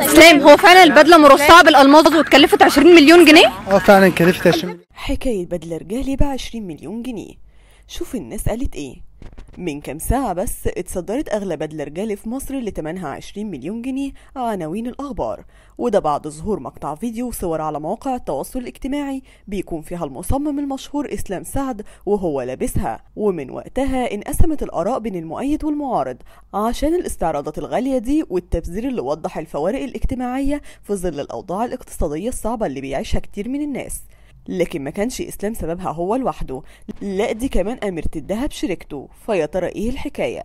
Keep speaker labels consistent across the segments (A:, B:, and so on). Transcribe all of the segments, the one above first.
A: اسلام هو فعلا البدله مرصعه بالالماظ واتكلفت 20 مليون جنيه؟ اه فعلا كلفت 20 حكايه بدله رجالي ب 20 مليون جنيه شوف الناس قالت ايه من كام ساعة بس اتصدرت أغلى بدلة رجالي في مصر اللي تمنها 20 مليون جنيه عناوين الأخبار وده بعد ظهور مقطع فيديو وصور على مواقع التواصل الاجتماعي بيكون فيها المصمم المشهور إسلام سعد وهو لابسها ومن وقتها انقسمت الآراء بين المؤيد والمعارض عشان الاستعراضات الغالية دي والتبذير اللي وضح الفوارق الاجتماعية في ظل الأوضاع الاقتصادية الصعبة اللي بيعيشها كتير من الناس لكن ما كانش إسلام سببها هو لوحده لا دي كمان أميرة الدهب شركته فيا ترى إيه الحكاية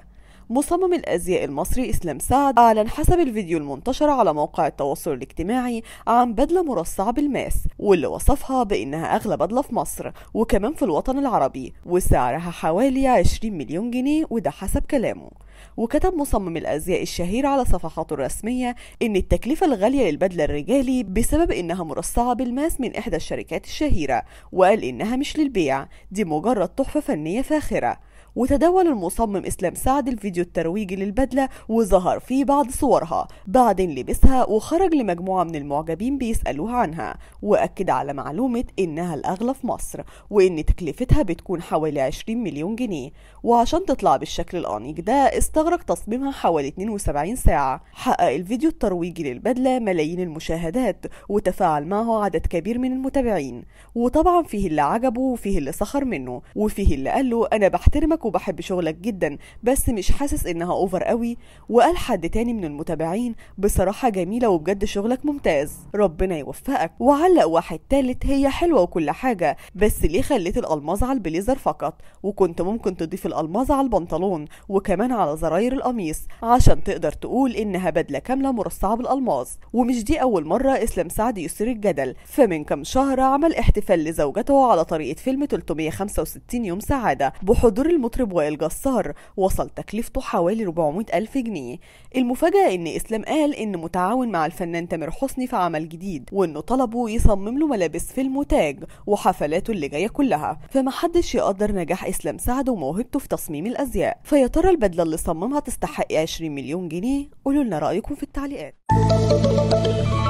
A: مصمم الازياء المصري اسلام سعد اعلن حسب الفيديو المنتشر على موقع التواصل الاجتماعي عن بدله مرصعه بالماس واللي وصفها بانها اغلى بدله في مصر وكمان في الوطن العربي وسعرها حوالي 20 مليون جنيه وده حسب كلامه وكتب مصمم الازياء الشهير على صفحاته الرسميه ان التكلفه الغاليه للبدله الرجالي بسبب انها مرصعه بالماس من احدى الشركات الشهيره وقال انها مش للبيع دي مجرد تحفه فنيه فاخره وتداول المصمم إسلام سعد الفيديو الترويجي للبدلة وظهر فيه بعض صورها بعدين لبسها وخرج لمجموعة من المعجبين بيسألوه عنها وأكد على معلومة إنها الأغلى في مصر وإن تكلفتها بتكون حوالي 20 مليون جنيه وعشان تطلع بالشكل الأنيق ده استغرق تصميمها حوالي 72 ساعة حقق الفيديو الترويجي للبدلة ملايين المشاهدات وتفاعل معه عدد كبير من المتابعين وطبعا فيه اللي عجبه وفيه اللي سخر منه وفيه اللي قال له أنا بحترمك وبحب شغلك جدا بس مش حاسس انها اوفر قوي وقال حد تاني من المتابعين بصراحة جميلة وبجد شغلك ممتاز ربنا يوفقك وعلق واحد تالت هي حلوة وكل حاجة بس ليه خليت الالماظ على البليزر فقط وكنت ممكن تضيف الالماظ على البنطلون وكمان على زراير القميص عشان تقدر تقول إنها بدلة كاملة مرصعة بالألماظ ومش دي أول مرة إسلام سعد يثير الجدل فمن كام شهر عمل احتفال لزوجته على طريقة فيلم 365 يوم سعادة بحضور المت المطرب وائل جسار وصل تكلفته حوالي 400 ألف جنيه المفاجأة إن إسلام قال إنه متعاون مع الفنان تامر حسني في عمل جديد وإنه طلبه يصمم له ملابس في المتاج وحفلاته اللي جاية كلها فمحدش يقدر نجاح إسلام سعد وموهبته في تصميم الأزياء فيا ترى البدلة اللي صممها تستحق 20 مليون جنيه قولوا لنا رأيكم في التعليقات